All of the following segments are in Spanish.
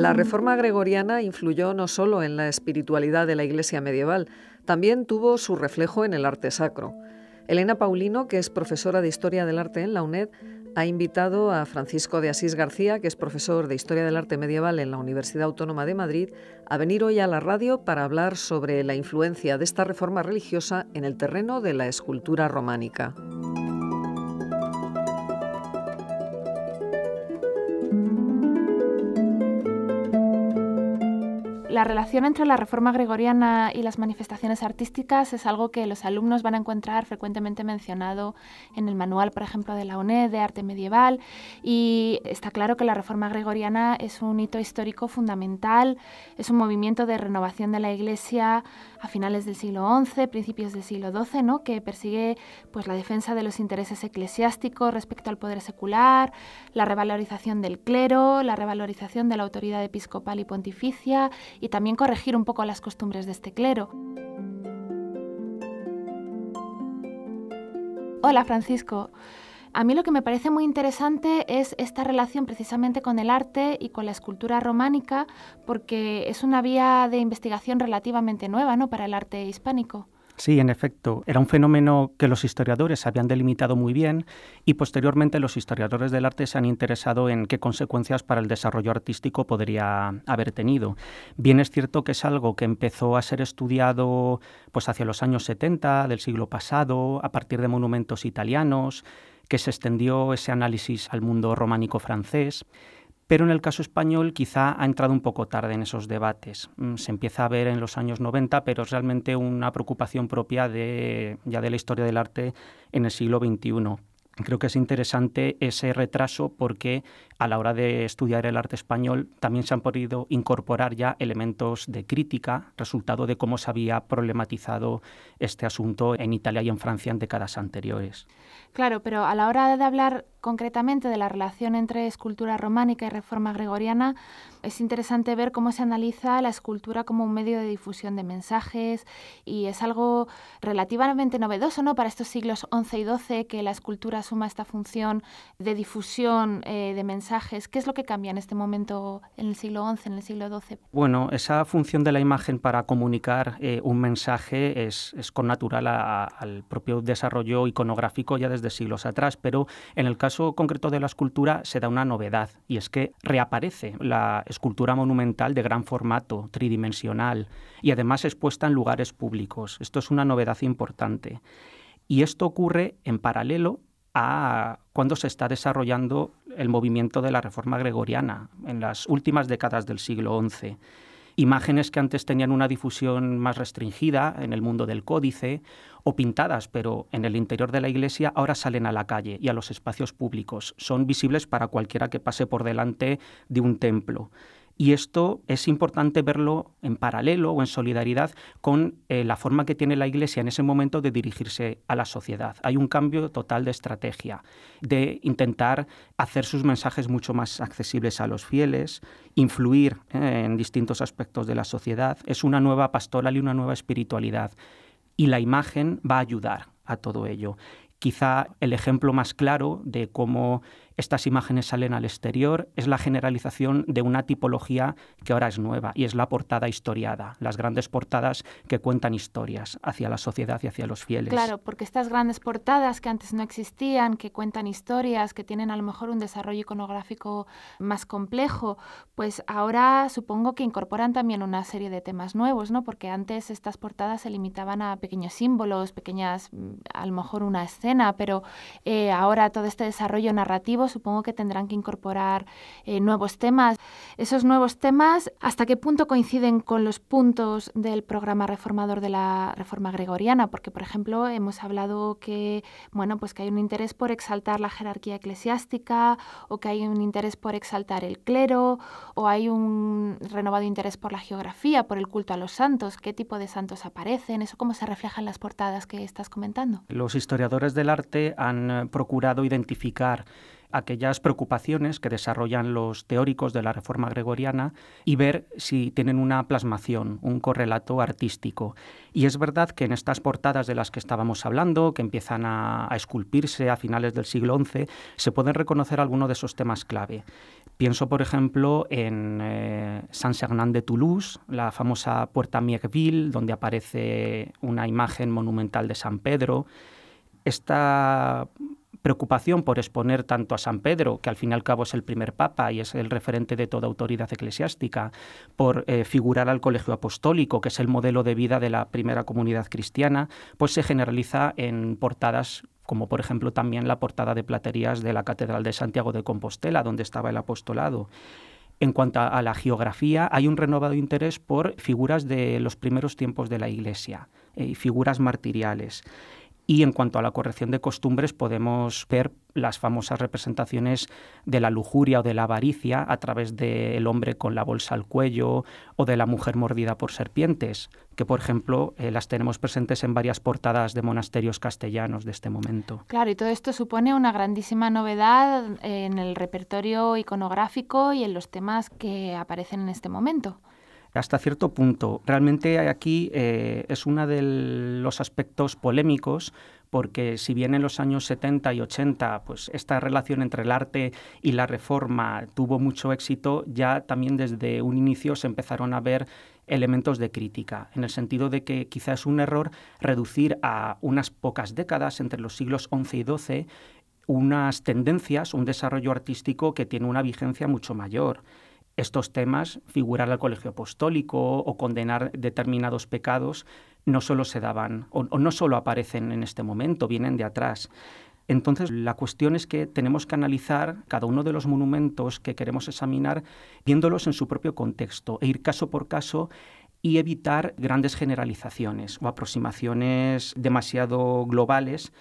La reforma gregoriana influyó no solo en la espiritualidad de la Iglesia medieval, también tuvo su reflejo en el arte sacro. Elena Paulino, que es profesora de Historia del Arte en la UNED, ha invitado a Francisco de Asís García, que es profesor de Historia del Arte Medieval en la Universidad Autónoma de Madrid, a venir hoy a la radio para hablar sobre la influencia de esta reforma religiosa en el terreno de la escultura románica. la relación entre la reforma gregoriana y las manifestaciones artísticas es algo que los alumnos van a encontrar frecuentemente mencionado en el manual, por ejemplo, de la UNED de arte medieval. Y está claro que la reforma gregoriana es un hito histórico fundamental, es un movimiento de renovación de la Iglesia a finales del siglo XI, principios del siglo XII, ¿no? que persigue pues, la defensa de los intereses eclesiásticos respecto al poder secular, la revalorización del clero, la revalorización de la autoridad episcopal y pontificia y también corregir un poco las costumbres de este clero. Hola Francisco. A mí lo que me parece muy interesante es esta relación precisamente con el arte y con la escultura románica, porque es una vía de investigación relativamente nueva ¿no? para el arte hispánico. Sí, en efecto. Era un fenómeno que los historiadores habían delimitado muy bien y posteriormente los historiadores del arte se han interesado en qué consecuencias para el desarrollo artístico podría haber tenido. Bien es cierto que es algo que empezó a ser estudiado pues hacia los años 70 del siglo pasado a partir de monumentos italianos, que se extendió ese análisis al mundo románico francés pero en el caso español quizá ha entrado un poco tarde en esos debates. Mm, se empieza a ver en los años 90, pero es realmente una preocupación propia de, ya de la historia del arte en el siglo XXI. Creo que es interesante ese retraso porque a la hora de estudiar el arte español también se han podido incorporar ya elementos de crítica, resultado de cómo se había problematizado este asunto en Italia y en Francia en décadas anteriores. Claro, pero a la hora de hablar concretamente de la relación entre escultura románica y reforma gregoriana, es interesante ver cómo se analiza la escultura como un medio de difusión de mensajes y es algo relativamente novedoso ¿no? para estos siglos XI y XII que la escultura suma esta función de difusión eh, de mensajes ¿Qué es lo que cambia en este momento, en el siglo XI, en el siglo XII? Bueno, esa función de la imagen para comunicar eh, un mensaje es, es natural al propio desarrollo iconográfico ya desde siglos atrás, pero en el caso concreto de la escultura se da una novedad y es que reaparece la escultura monumental de gran formato, tridimensional y además expuesta en lugares públicos. Esto es una novedad importante. Y esto ocurre en paralelo a cuando se está desarrollando el movimiento de la reforma gregoriana en las últimas décadas del siglo XI. Imágenes que antes tenían una difusión más restringida en el mundo del códice o pintadas, pero en el interior de la iglesia ahora salen a la calle y a los espacios públicos. Son visibles para cualquiera que pase por delante de un templo. Y esto es importante verlo en paralelo o en solidaridad con eh, la forma que tiene la Iglesia en ese momento de dirigirse a la sociedad. Hay un cambio total de estrategia, de intentar hacer sus mensajes mucho más accesibles a los fieles, influir eh, en distintos aspectos de la sociedad. Es una nueva pastoral y una nueva espiritualidad. Y la imagen va a ayudar a todo ello. Quizá el ejemplo más claro de cómo estas imágenes salen al exterior, es la generalización de una tipología que ahora es nueva y es la portada historiada, las grandes portadas que cuentan historias hacia la sociedad y hacia los fieles. Claro, porque estas grandes portadas que antes no existían, que cuentan historias, que tienen a lo mejor un desarrollo iconográfico más complejo, pues ahora supongo que incorporan también una serie de temas nuevos, ¿no? Porque antes estas portadas se limitaban a pequeños símbolos, pequeñas, mm, a lo mejor una escena, pero eh, ahora todo este desarrollo narrativo supongo que tendrán que incorporar eh, nuevos temas. Esos nuevos temas, ¿hasta qué punto coinciden con los puntos del programa reformador de la Reforma Gregoriana? Porque, por ejemplo, hemos hablado que, bueno, pues que hay un interés por exaltar la jerarquía eclesiástica o que hay un interés por exaltar el clero o hay un renovado interés por la geografía, por el culto a los santos. ¿Qué tipo de santos aparecen? ¿Eso cómo se refleja en las portadas que estás comentando? Los historiadores del arte han eh, procurado identificar aquellas preocupaciones que desarrollan los teóricos de la Reforma Gregoriana y ver si tienen una plasmación, un correlato artístico. Y es verdad que en estas portadas de las que estábamos hablando, que empiezan a, esculpirse a finales del siglo XI, se pueden reconocer algunos de esos temas clave. Pienso, por ejemplo, en eh, San saint de Toulouse, la famosa Puerta Mierville, donde aparece una imagen monumental de San Pedro. Esta preocupación por exponer tanto a San Pedro, que al fin y al cabo es el primer papa y es el referente de toda autoridad eclesiástica, por eh, figurar al colegio apostólico, que es el modelo de vida de la primera comunidad cristiana, pues se generaliza en portadas como por ejemplo también la portada de platerías de la Catedral de Santiago de Compostela, donde estaba el apostolado. En cuanto a la geografía, hay un renovado interés por figuras de los primeros tiempos de la Iglesia, eh, y figuras martiriales. Y en cuanto a la corrección de costumbres, podemos ver las famosas representaciones de la lujuria o de la avaricia a través del hombre con la bolsa al cuello o de la mujer mordida por serpientes, que por ejemplo eh, las tenemos presentes en varias portadas de monasterios castellanos de este momento. Claro, y todo esto supone una grandísima novedad en el repertorio iconográfico y en los temas que aparecen en este momento hasta cierto punto. Realmente aquí eh, es uno de los aspectos polémicos porque si bien en los años 70 y 80 pues esta relación entre el arte y la reforma tuvo mucho éxito, ya también desde un inicio se empezaron a ver elementos de crítica, en el sentido de que quizás es un error reducir a unas pocas décadas entre los siglos XI y XII unas tendencias, un desarrollo artístico que tiene una vigencia mucho mayor estos temas, figurar al colegio apostólico o condenar determinados pecados, no solo se daban o, no solo aparecen en este momento, vienen de atrás. Entonces, la cuestión es que tenemos que analizar cada uno de los monumentos que queremos examinar, viéndolos en su propio contexto e ir caso por caso y evitar grandes generalizaciones o aproximaciones demasiado globales,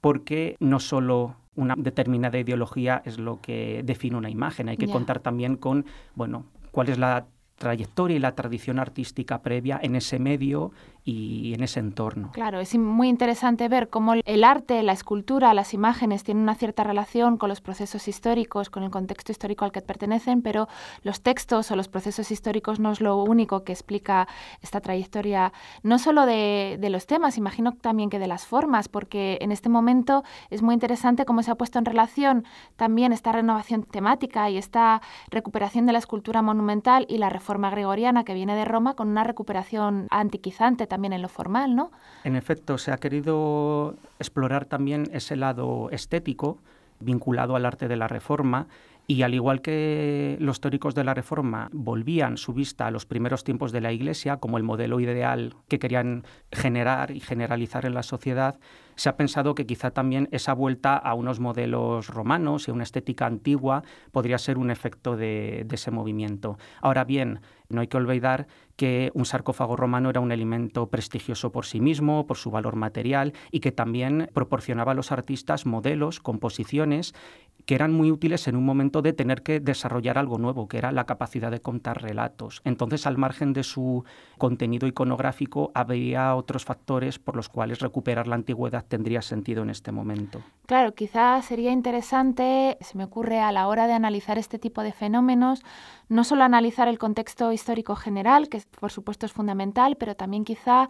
porque no solo una determinada ideología es lo que define una imagen. Hay que contar también con, bueno, cuál es la trayectoria y la tradición artística previa en ese medio y en ese entorno. Claro, es muy interesante ver cómo el arte, la escultura, las imágenes tienen una cierta relación con los procesos históricos, con el contexto histórico al que pertenecen, pero los textos o los procesos históricos no es lo único que explica esta trayectoria, no solo de, de los temas, imagino también que de las formas, porque en este momento es muy interesante cómo se ha puesto en relación también esta renovación temática y esta recuperación de la escultura monumental y la reforma gregoriana que viene de Roma con una recuperación antiquizante también en lo formal, ¿no? En efecto, se ha querido explorar también ese lado estético vinculado al arte de la reforma y al igual que los teóricos de la Reforma volvían su vista a los primeros tiempos de la Iglesia como el modelo ideal que querían generar y generalizar en la sociedad, se ha pensado que quizá también esa vuelta a unos modelos romanos y a una estética antigua podría ser un efecto de, de ese movimiento. Ahora bien, no hay que olvidar que un sarcófago romano era un elemento prestigioso por sí mismo, por su valor material y que también proporcionaba a los artistas modelos, composiciones que eran muy útiles en un momento de tener que desarrollar algo nuevo, que era la capacidad de contar relatos. Entonces, al margen de su contenido iconográfico, había otros factores por los cuales recuperar la antigüedad tendría sentido en este momento. Claro, quizás sería interesante, se me ocurre a la hora de analizar este tipo de fenómenos, no solo analizar el contexto histórico general, que por supuesto es fundamental, pero también quizá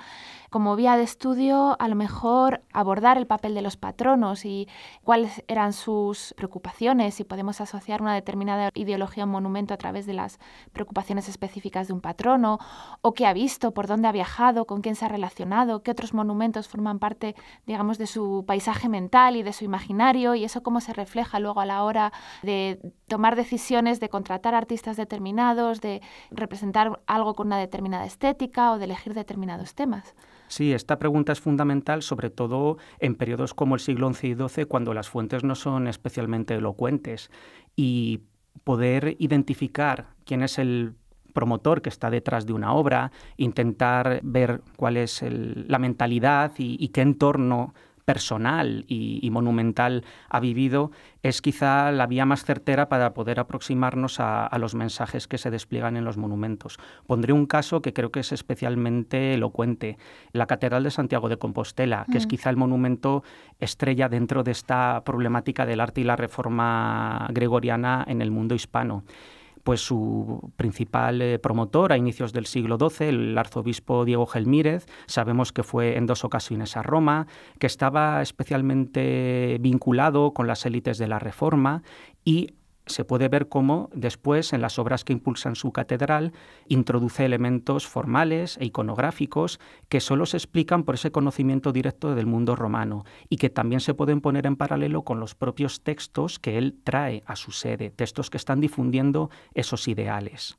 como vía de estudio a lo mejor abordar el papel de los patronos y cuáles eran sus preocupaciones, si podemos asociar una determinada ideología a un monumento a través de las preocupaciones específicas de un patrono, o qué ha visto, por dónde ha viajado, con quién se ha relacionado, qué otros monumentos forman parte, digamos, de su paisaje mental y de su imaginario, y eso cómo se refleja luego a la hora de tomar decisiones, de contratar artistas de determinados, de representar algo con una determinada estética o de elegir determinados temas. Sí, esta pregunta es fundamental, sobre todo en periodos como el siglo XI y XII, cuando las fuentes no son especialmente elocuentes. Y poder identificar quién es el promotor que está detrás de una obra, intentar ver cuál es la mentalidad y, y, qué entorno personal y, monumental ha vivido, es quizá la vía más certera para poder aproximarnos a, los mensajes que se despliegan en los monumentos. Pondré un caso que creo que es especialmente elocuente, la Catedral de Santiago de Compostela, que es mm. quizá el monumento estrella dentro de esta problemática del arte y la reforma gregoriana en el mundo hispano pues su principal eh, promotor a inicios del siglo XII, el arzobispo Diego Gelmírez, sabemos que fue en dos ocasiones a Roma, que estaba especialmente vinculado con las élites de la Reforma y se puede ver cómo después, en las obras que impulsan su catedral, introduce elementos formales e iconográficos que solo se explican por ese conocimiento directo del mundo romano y que también se pueden poner en paralelo con los propios textos que él trae a su sede, textos que están difundiendo esos ideales.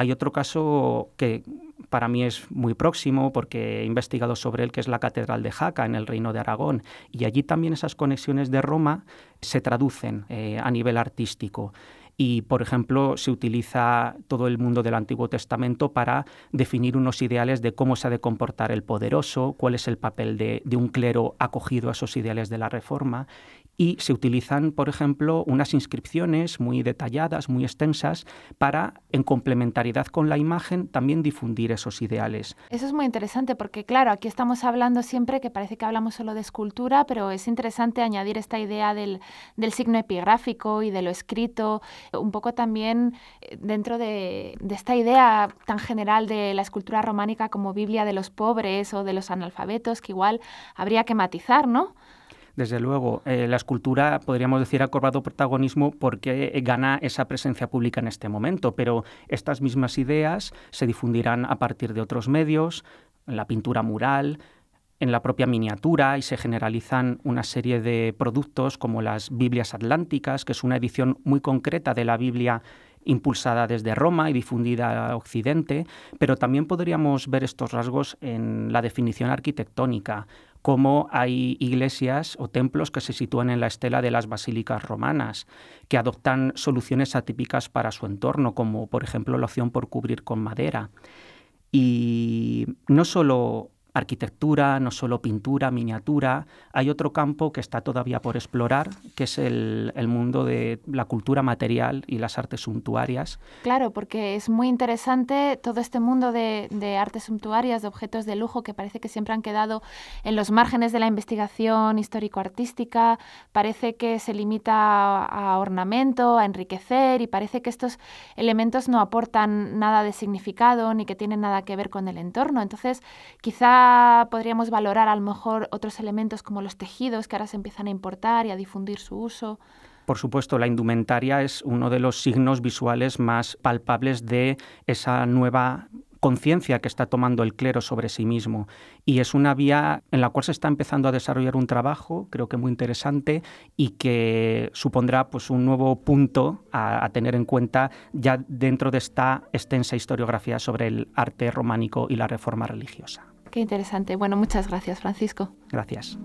Hay otro caso que para mí es muy próximo porque he investigado sobre él, que es la Catedral de Jaca en el Reino de Aragón. Y allí también esas conexiones de Roma se traducen eh, a nivel artístico. Y, por ejemplo, se utiliza todo el mundo del Antiguo Testamento para definir unos ideales de cómo se ha de comportar el poderoso, cuál es el papel de, un clero acogido a esos ideales de la Reforma. Y se utilizan, por ejemplo, unas inscripciones muy detalladas, muy extensas, para, en complementariedad con la imagen, también difundir esos ideales. Eso es muy interesante porque, claro, aquí estamos hablando siempre que parece que hablamos solo de escultura, pero es interesante añadir esta idea del, del signo epigráfico y de lo escrito un poco también eh, dentro de, esta idea tan general de la escultura románica como Biblia de los pobres o de los analfabetos, que igual habría que matizar, ¿no? Desde luego, eh, la escultura, podríamos decir, ha cobrado protagonismo porque eh, gana esa presencia pública en este momento, pero estas mismas ideas se difundirán a partir de otros medios, la pintura mural, en la propia miniatura y se generalizan una serie de productos como las Biblias Atlánticas, que es una edición muy concreta de la Biblia impulsada desde Roma y difundida a Occidente, pero también podríamos ver estos rasgos en la definición arquitectónica, como hay iglesias o templos que se sitúan en la estela de las basílicas romanas, que adoptan soluciones atípicas para su entorno, como por ejemplo la opción por cubrir con madera. Y no solo arquitectura, no solo pintura, miniatura. Hay otro campo que está todavía por explorar, que es el, mundo de la cultura material y las artes suntuarias. Claro, porque es muy interesante todo este mundo de, artes suntuarias, de objetos de lujo, que parece que siempre han quedado en los márgenes de la investigación histórico-artística, parece que se limita a, a ornamento, a enriquecer, y parece que estos elementos no aportan nada de significado ni que tienen nada que ver con el entorno. Entonces, quizá podríamos valorar a lo mejor otros elementos como los tejidos que ahora se empiezan a importar y a difundir su uso. Por supuesto, la indumentaria es uno de los signos visuales más palpables de esa nueva conciencia que está tomando el clero sobre sí mismo. Y es una vía en la cual se está empezando a desarrollar un trabajo, creo que muy interesante, y que supondrá pues, un nuevo punto a tener en cuenta ya dentro de esta extensa historiografía sobre el arte románico y la reforma religiosa interesante. Bueno, muchas gracias, Francisco. Gracias.